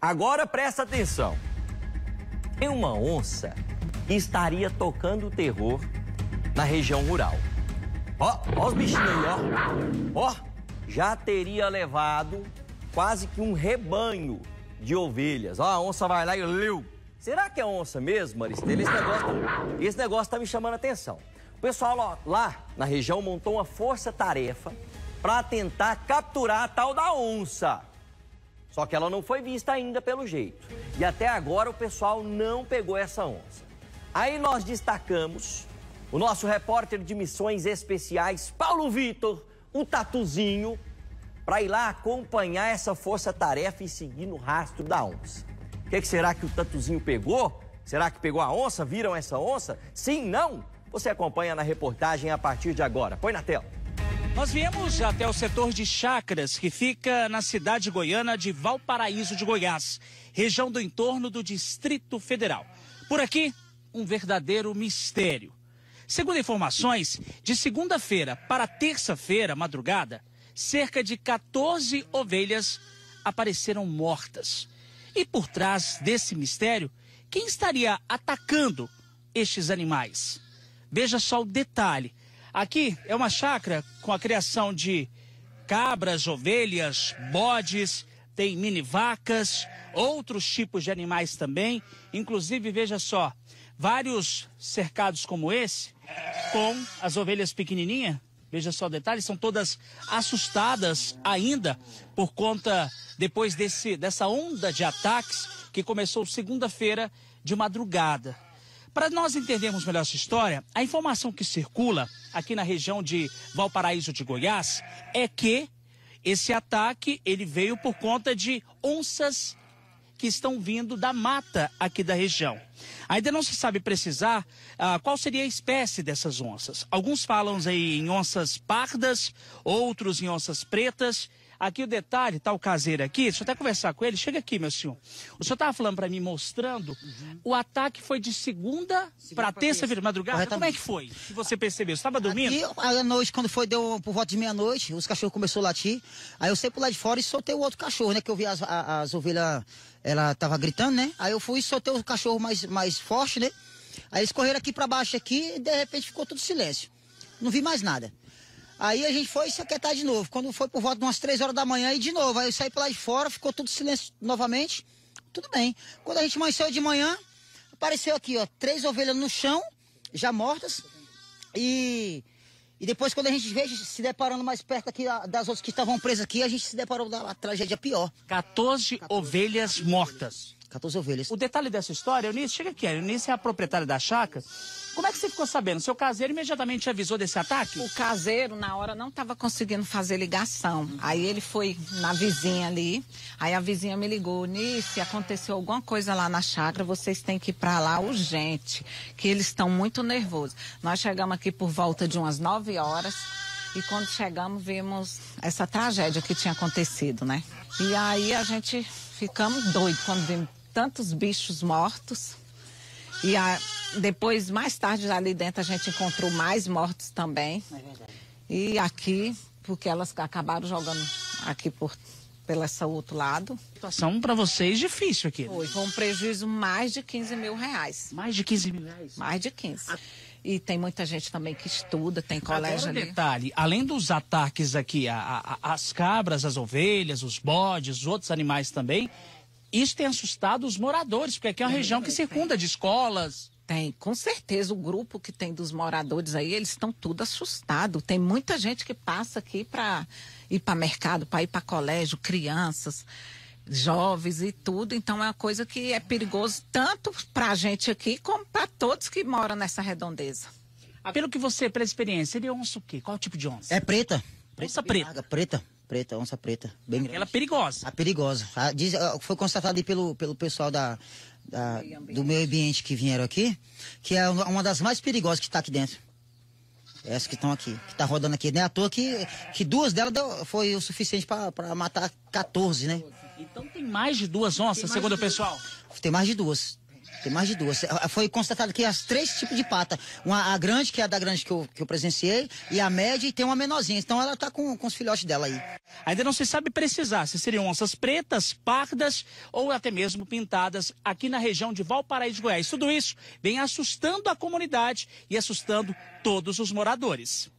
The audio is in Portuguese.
Agora presta atenção. Tem uma onça que estaria tocando terror na região rural. Ó, ó os bichinhos aí, ó. Ó, já teria levado quase que um rebanho de ovelhas. Ó, a onça vai lá e leu. Será que é onça mesmo, Maristela? Esse negócio, esse negócio tá me chamando a atenção. O pessoal ó, lá na região montou uma força-tarefa para tentar capturar a tal da onça. Só que ela não foi vista ainda pelo jeito. E até agora o pessoal não pegou essa onça. Aí nós destacamos o nosso repórter de missões especiais, Paulo Vitor, o Tatuzinho, para ir lá acompanhar essa força-tarefa e seguir no rastro da onça. O que, que, será que o Tatuzinho pegou? Será que pegou a onça? Viram essa onça? Sim, não? Você acompanha na reportagem a partir de agora. Põe na tela. Nós viemos até o setor de Chacras, que fica na cidade goiana de Valparaíso de Goiás, região do entorno do Distrito Federal. Por aqui, um verdadeiro mistério. Segundo informações, de segunda-feira para terça-feira, madrugada, cerca de 14 ovelhas apareceram mortas. E por trás desse mistério, quem estaria atacando estes animais? Veja só o detalhe Aqui é uma chácara com a criação de cabras, ovelhas, bodes, tem mini vacas, outros tipos de animais também. Inclusive, veja só, vários cercados como esse, com as ovelhas pequenininhas, veja só o detalhe, são todas assustadas ainda por conta, depois desse, dessa onda de ataques que começou segunda-feira de madrugada. Para nós entendermos melhor essa história, a informação que circula aqui na região de Valparaíso de Goiás é que esse ataque ele veio por conta de onças que estão vindo da mata aqui da região. Ainda não se sabe precisar ah, qual seria a espécie dessas onças. Alguns falam aí em onças pardas, outros em onças pretas Aqui o detalhe, tá o caseiro aqui, deixa eu até conversar com ele. Chega aqui, meu senhor. O senhor estava falando para mim, mostrando, uhum. o ataque foi de segunda, segunda para terça-feira, madrugada? Como é que foi? Que você percebeu? Você estava dormindo? Aqui, noite, quando foi, deu por volta de meia-noite, os cachorros começaram a latir. Aí eu saí por lá de fora e soltei o outro cachorro, né? Que eu vi as, as ovelhas, ela tava gritando, né? Aí eu fui e soltei o cachorro mais, mais forte, né? Aí eles correram aqui para baixo aqui e de repente ficou todo silêncio. Não vi mais nada. Aí a gente foi se é de novo. Quando foi por volta de umas três horas da manhã, e de novo. Aí eu saí pra lá de fora, ficou tudo silêncio novamente. Tudo bem. Quando a gente amanheceu de manhã, apareceu aqui, ó, três ovelhas no chão, já mortas. E, e depois, quando a gente veio, se deparando mais perto aqui das outras que estavam presas aqui, a gente se deparou da tragédia pior. 14, 14 ovelhas mortas. 14 ovelhas. O detalhe dessa história, Eunice, chega aqui, Eunice é a proprietária da chácara. Como é que você ficou sabendo? Seu caseiro imediatamente avisou desse ataque? O caseiro, na hora, não estava conseguindo fazer ligação. Aí ele foi na vizinha ali, aí a vizinha me ligou, Nice, aconteceu alguma coisa lá na chácara, vocês têm que ir para lá urgente, que eles estão muito nervosos. Nós chegamos aqui por volta de umas 9 horas, e quando chegamos, vimos essa tragédia que tinha acontecido, né? E aí a gente ficamos doidos quando vimos tantos bichos mortos. E a, depois, mais tarde, ali dentro, a gente encontrou mais mortos também. É E aqui, porque elas acabaram jogando aqui por pelo esse outro lado. Situação para vocês difícil aqui. Foi, foi um prejuízo mais de 15 mil reais. Mais de 15 mil reais? Mais de 15. Ah. E tem muita gente também que estuda, tem colégio Agora, ali. detalhe, além dos ataques aqui, a, a, as cabras, as ovelhas, os bodes, outros animais também, isso tem assustado os moradores, porque aqui é uma região que circunda de escolas. Tem, com certeza. O grupo que tem dos moradores aí, eles estão tudo assustados. Tem muita gente que passa aqui para ir para mercado, para ir para colégio, crianças jovens e tudo. Então é uma coisa que é perigoso tanto para a gente aqui como para todos que moram nessa redondeza. Pelo que você, pela experiência, ele é onça o quê? Qual é o tipo de onça? É preta. Preta onça preta. preta preta, onça preta, bem Aquela grande. perigosa. A perigosa. A, tá? diz, foi constatado pelo, pelo pessoal da, da meio do meio ambiente que vieram aqui, que é uma das mais perigosas que está aqui dentro. É Essas que estão aqui, que está rodando aqui. Não é à toa que, que duas delas deu, foi o suficiente para matar 14, né? Então tem mais de duas onças, segundo o pessoal? Tem mais de duas. Tem mais de duas. É, é, foi constatado que as três tipos de pata. Uma, a grande, que é a da grande que eu, que eu presenciei, e a média, e tem uma menorzinha. Então ela tá com, com os filhotes dela aí. Ainda não se sabe precisar se seriam onças pretas, pardas ou até mesmo pintadas aqui na região de Valparaíso de Goiás. Tudo isso vem assustando a comunidade e assustando todos os moradores.